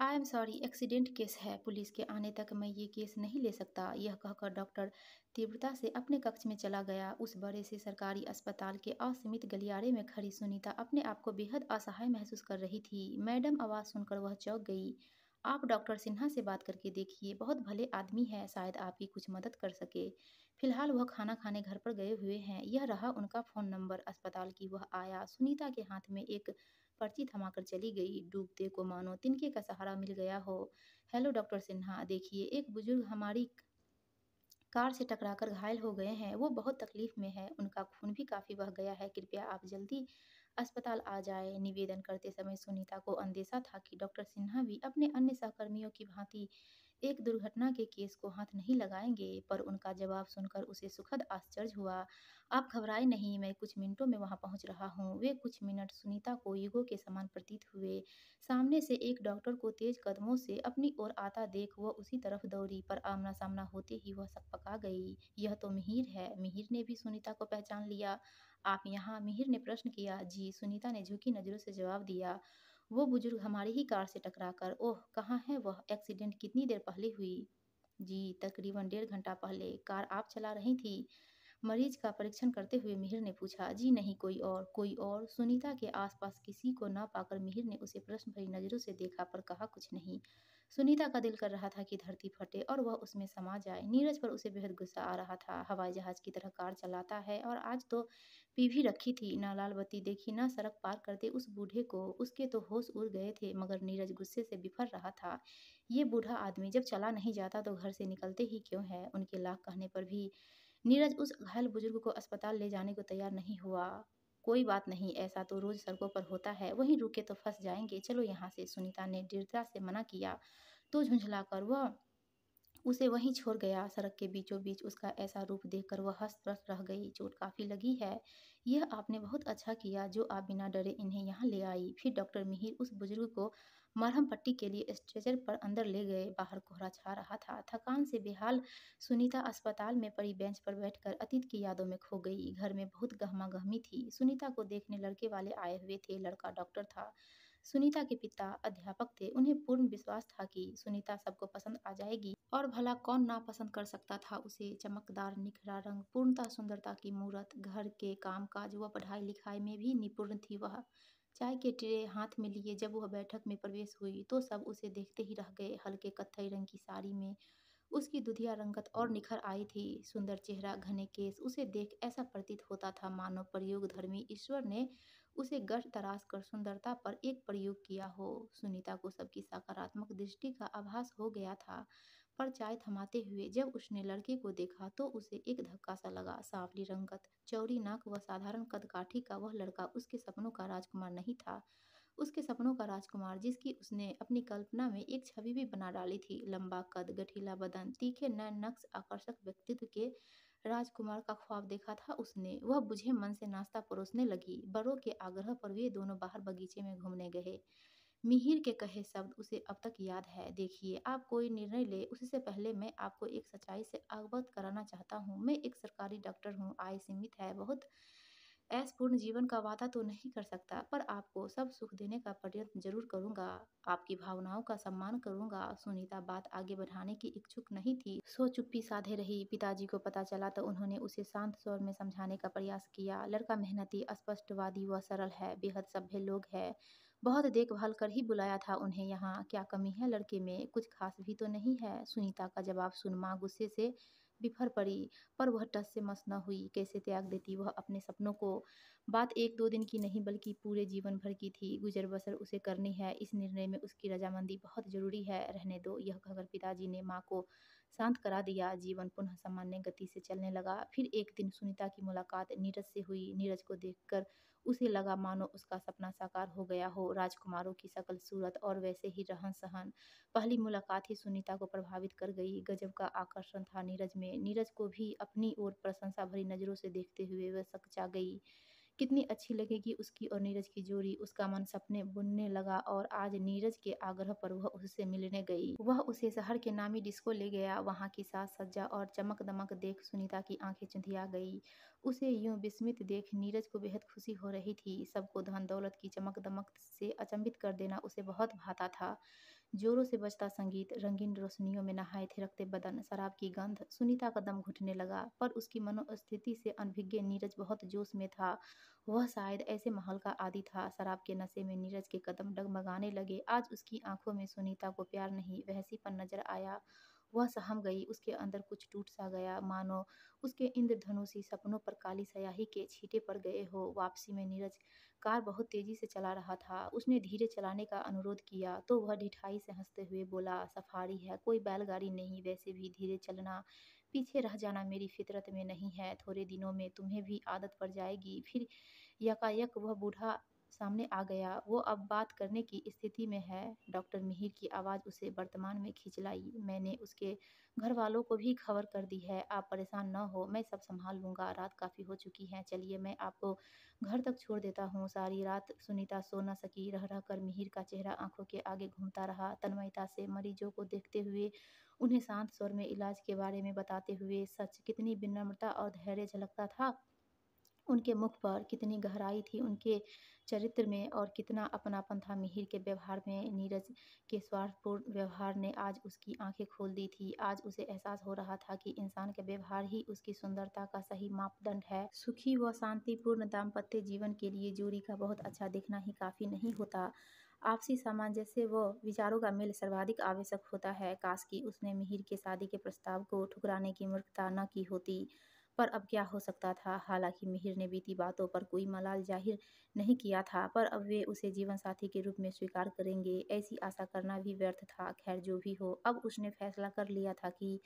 I am sorry accident case है police के आने तक मैं ये केस नहीं ले सकता यह कहकर डॉक्टर तीव्रता से अपने कक्ष में चला गया उस बड़े से सरकारी अस्पताल के असीमित गलियारे में खड़ी सुनीता अपने आप को बेहद असहाय महसूस कर रही थी मैडम आवाज़ सुनकर वह चौंक गई आप डॉक्टर सिन्हा से बात करके देखिए बहुत भले आदमी है शायद आपकी कुछ मदद कर सके फिलहाल वह खाना खाने घर पर गए हुए हैं यह रहा उनका फ़ोन नंबर अस्पताल की वह आया सुनीता के हाथ में एक पर्ची थमाकर चली गई डूबते को मानो तिनके का सहारा मिल गया हो हेलो डॉक्टर सिन्हा देखिए एक बुजुर्ग हमारी कार से टकराकर घायल हो गए हैं वो बहुत तकलीफ में है उनका खून भी काफ़ी बह गया है कृपया आप जल्दी अस्पताल आ जाए निवेदन करते समय सुनीता को अंदेशा था कि डॉक्टर सिन्हा भी अपने अन्य सहकर्मियों की भांति एक दुर्घटना के केस को हाथ नहीं लगाएंगे पर उनका जवाब सुनकर उसे सुखद आश्चर्य हुआ आप घबराए नहीं मैं कुछ मिनटों में वहां पहुंच रहा हूं वे कुछ मिनट सुनीता को युगो के समान प्रतीत हुए सामने से एक डॉक्टर को तेज कदमों से अपनी ओर आता देख वह उसी तरफ दौड़ी पर आमना सामना होते ही वह सब पका गई यह तो मिहिर है मिहिर ने भी सुनीता को पहचान लिया आप यहाँ मिहिर ने प्रश्न किया जी सुनीता ने झुकी नजरों से जवाब दिया वो बुजुर्ग हमारी ही कार से टकरा कर ओह कहाँ है वह एक्सीडेंट कितनी देर पहले हुई जी तकरीबन डेढ़ घंटा पहले कार आप चला रही थी मरीज का परीक्षण करते हुए मिहिर ने पूछा जी नहीं कोई और कोई और सुनीता के आसपास किसी को न पाकर मिहिर ने उसे प्रश्न भरी नज़रों से देखा पर कहा कुछ नहीं सुनीता का दिल कर रहा था कि धरती फटे और वह उसमें समा जाए नीरज पर उसे बेहद गुस्सा आ रहा था हवाई जहाज़ की तरह कार चलाता है और आज तो पी भी रखी थी न लाल बत्ती देखी न सड़क पार करते उस बूढ़े को उसके तो होश उड़ गए थे मगर नीरज गुस्से से बिफर रहा था ये बूढ़ा आदमी जब चला नहीं जाता तो घर से निकलते ही क्यों है उनके लाख कहने पर भी नीरज उस घायल बुजुर्ग को अस्पताल ले जाने को तैयार नहीं हुआ कोई बात नहीं ऐसा तो रोज सड़कों पर होता है वहीं रुके तो फंस जाएंगे चलो यहाँ से सुनीता ने दृढ़ता से मना किया तो कर वह उसे वहीं छोड़ गया सड़क के बीचों बीच उसका ऐसा रूप देखकर वह हस्त रह गई चोट काफ़ी लगी है यह आपने बहुत अच्छा किया जो आप बिना डरे इन्हें यहाँ ले आई फिर डॉक्टर मिहिर उस बुजुर्ग को मरहम पट्टी के लिए स्ट्रेचर पर अंदर ले गए बाहर कोहरा छा रहा था थकान से बेहाल सुनीता अस्पताल में पड़ी बेंच पर बैठकर अतीत की यादों में खो गई घर में बहुत गहमा गहमी थी सुनीता को देखने लड़के वाले आए हुए थे लड़का डॉक्टर था सुनीता के पिता अध्यापक थे उन्हें पूर्ण विश्वास था कि सुनीता सबको पसंद आ जाएगी और भला कौन ना पसंद कर सकता था उसे चमकदार निखरा रंग पूर्णता सुंदरता की मूर्त घर के काम काज व पढ़ाई लिखाई में भी निपुण थी वह चाय के ट्रे हाथ में लिए जब वह बैठक में प्रवेश हुई तो सब उसे देखते ही रह गए हल्के कत्थई रंग की साड़ी में उसकी दुधिया रंगत और निखर आई थी सुंदर चेहरा घने केस उसे देख ऐसा प्रतीत होता था मानो प्रयोग धर्मी ईश्वर ने उसे गश तराश कर सुंदरता पर एक प्रयोग किया हो सुनीता को सबकी सकारात्मक दृष्टि का आभास हो गया था पर चाय थमाते हुए जब उसने लड़के को देखा तो उसे एक धक्का सा लगा सांवली रंगत चौड़ी नाक व साधारण कदकाठी का वह लड़का उसके सपनों का राजकुमार नहीं था उसके सपनों का राजकुमार जिसकी उसने अपनी कल्पना में एक छवि भी बना डाली थी लंबा कद गठीला बदन तीखे नए नक्श आकर्षक व्यक्तित्व के राजकुमार का ख्वाब देखा था उसने वह बुझे मन से नाश्ता परोसने लगी बड़ों के आग्रह पर वे दोनों बाहर बगीचे में घूमने गए मिहिर के कहे शब्द उसे अब तक याद है देखिए आप कोई निर्णय ले उससे पहले मैं आपको एक सच्चाई से अवगत कराना चाहता हूँ मैं एक सरकारी डॉक्टर हूँ आय सीमित है बहुत ऐसपूर्ण जीवन का वादा तो नहीं कर सकता पर आपको सब सुख देने का प्रयत्न जरूर करूंगा आपकी भावनाओं का सम्मान करूंगा सुनीता बात आगे बढ़ाने की इच्छुक नहीं थी सो चुप्पी साधे रही पिताजी को पता चला तो उन्होंने उसे शांत स्वर में समझाने का प्रयास किया लड़का मेहनती स्पष्टवादी व सरल है बेहद सभ्य लोग है बहुत देखभाल कर ही बुलाया था उन्हें यहाँ क्या कमी है लड़के में कुछ खास भी तो नहीं है सुनीता का जवाब सुन गुस्से से बिफर पड़ी पर वह टस से मस न हुई कैसे त्याग देती वह अपने सपनों को बात एक दो दिन की नहीं बल्कि पूरे जीवन भर की थी गुजर बसर उसे करनी है इस निर्णय में उसकी रजामंदी बहुत ज़रूरी है रहने दो यह कहकर पिताजी ने माँ को शांत करा दिया जीवन पुनः सामान्य गति से चलने लगा फिर एक दिन सुनीता की मुलाकात नीरज से हुई नीरज को देखकर उसे लगा मानो उसका सपना साकार हो गया हो राजकुमारों की शकल सूरत और वैसे ही रहन सहन पहली मुलाकात ही सुनीता को प्रभावित कर गई गजब का आकर्षण था नीरज में नीरज को भी अपनी ओर प्रशंसा भरी नज़रों से देखते हुए वह सकचा गई कितनी अच्छी लगेगी उसकी और नीरज की जोड़ी उसका मन सपने बुनने लगा और आज नीरज के आग्रह पर वह उससे मिलने गई वह उसे शहर के नामी डिस्को ले गया वहाँ की साज सज्जा और चमक दमक देख सुनीता की आंखें चुंधिया गई उसे यूं विस्मित देख नीरज को बेहद खुशी हो रही थी सबको धन दौलत की चमक दमक से अचंभित कर देना उसे बहुत भाता था जोरों से बजता संगीत रंगीन रोशनियों में नहाए थिरकते बदन शराब की गंध सुनीता का दम घुटने लगा पर उसकी मनोस्थिति से अनभिज्ञ नीरज बहुत जोश में था वह शायद ऐसे माहौल का आदि था शराब के नशे में नीरज के कदम डगमगाने लगे आज उसकी आंखों में सुनीता को प्यार नहीं पर नजर आया वह सहम गई उसके अंदर कुछ टूट सा गया मानो उसके इंद्रधनुषी सपनों पर काली सयाही के छीटे पड़ गए हो वापसी में नीरज कार बहुत तेजी से चला रहा था उसने धीरे चलाने का अनुरोध किया तो वह ढिठाई से हंसते हुए बोला सफारी है कोई बैलगाड़ी नहीं वैसे भी धीरे चलना पीछे रह जाना मेरी फितरत में नहीं है थोड़े दिनों में तुम्हें भी आदत पड़ जाएगी फिर यकायक वह बूढ़ा सामने आ गया वो अब बात करने की स्थिति में है डॉक्टर मिहिर की आवाज़ उसे वर्तमान में खिंचलाई मैंने उसके घर वालों को भी खबर कर दी है आप परेशान न हो मैं सब संभाल लूँगा रात काफ़ी हो चुकी है चलिए मैं आपको घर तक छोड़ देता हूँ सारी रात सुनीता सो न सकी रह रह कर मिहिर का चेहरा आंखों के आगे घूमता रहा तन्मयता से मरीजों को देखते हुए उन्हें शांत स्वर में इलाज के बारे में बताते हुए सच कितनी विनम्रता और धैर्य झलकता था उनके मुख पर कितनी गहराई थी उनके चरित्र में और कितना अपनापन था मिहिर के व्यवहार में नीरज के स्वार्थपूर्ण व्यवहार ने आज उसकी आंखें खोल दी थी आज उसे एहसास हो रहा था कि इंसान के व्यवहार ही उसकी सुंदरता का सही मापदंड है सुखी व शांतिपूर्ण दाम्पत्य जीवन के लिए जूरी का बहुत अच्छा दिखना ही काफ़ी नहीं होता आपसी सामंजस्य व विचारों का मेल सर्वाधिक आवश्यक होता है काश की उसने मिहिर के शादी के प्रस्ताव को ठुकराने की मूर्खता न की होती पर अब क्या हो सकता था हालांकि मिहिर ने बीती बातों पर कोई मलाल जाहिर नहीं किया था पर अब वे उसे जीवन साथी के रूप में स्वीकार करेंगे ऐसी आशा करना भी व्यर्थ था खैर जो भी हो अब उसने फैसला कर लिया था कि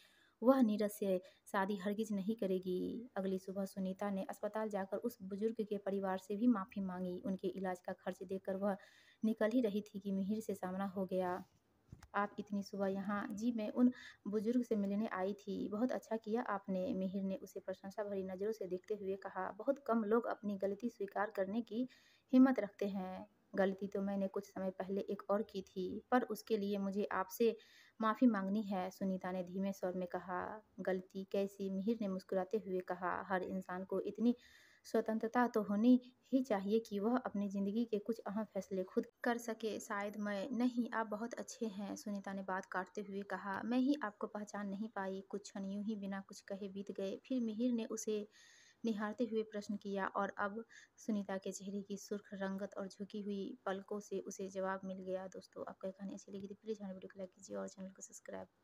वह नीरज से शादी हरगिज नहीं करेगी अगली सुबह सुनीता ने अस्पताल जाकर उस बुजुर्ग के परिवार से भी माफ़ी मांगी उनके इलाज का खर्च देकर वह निकल ही रही थी कि मिहिर से सामना हो गया आप इतनी सुबह यहाँ जी मैं उन बुजुर्ग से मिलने आई थी बहुत अच्छा किया आपने मिहिर ने उसे प्रशंसा भरी नज़रों से देखते हुए कहा बहुत कम लोग अपनी गलती स्वीकार करने की हिम्मत रखते हैं गलती तो मैंने कुछ समय पहले एक और की थी पर उसके लिए मुझे आपसे माफ़ी मांगनी है सुनीता ने धीमे स्वर में कहा गलती कैसी मिहिर ने मुस्कुराते हुए कहा हर इंसान को इतनी स्वतंत्रता तो होनी ही चाहिए कि वह अपनी ज़िंदगी के कुछ अहम फैसले खुद कर सके शायद मैं नहीं आप बहुत अच्छे हैं सुनीता ने बात काटते हुए कहा मैं ही आपको पहचान नहीं पाई कुछ क्षण यूँ ही बिना कुछ कहे बीत गए फिर मिहिर ने उसे निहारते हुए प्रश्न किया और अब सुनीता के चेहरे की सुर्ख रंगत और झुकी हुई पलकों से उसे जवाब मिल गया दोस्तों आपका कहानी अच्छी लगी थी प्लीज़ हमारे वीडियो को लाइक कीजिए और चैनल को सब्सक्राइब